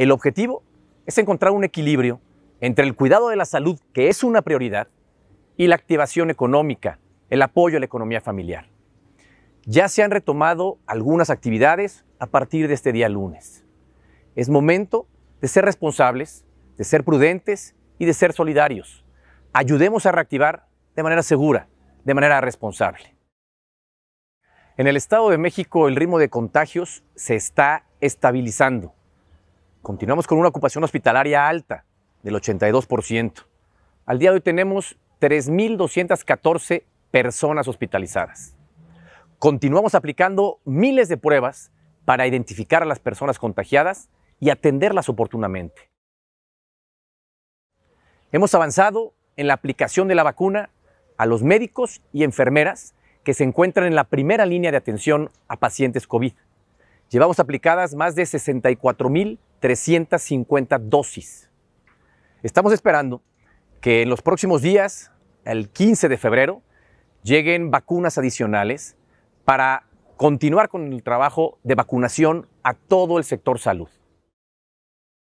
El objetivo es encontrar un equilibrio entre el cuidado de la salud, que es una prioridad, y la activación económica, el apoyo a la economía familiar. Ya se han retomado algunas actividades a partir de este día lunes. Es momento de ser responsables, de ser prudentes y de ser solidarios. Ayudemos a reactivar de manera segura, de manera responsable. En el Estado de México el ritmo de contagios se está estabilizando continuamos con una ocupación hospitalaria alta del 82%. Al día de hoy tenemos 3.214 personas hospitalizadas. Continuamos aplicando miles de pruebas para identificar a las personas contagiadas y atenderlas oportunamente. Hemos avanzado en la aplicación de la vacuna a los médicos y enfermeras que se encuentran en la primera línea de atención a pacientes COVID. Llevamos aplicadas más de 64,000 mil 350 dosis. Estamos esperando que en los próximos días, el 15 de febrero, lleguen vacunas adicionales para continuar con el trabajo de vacunación a todo el sector salud.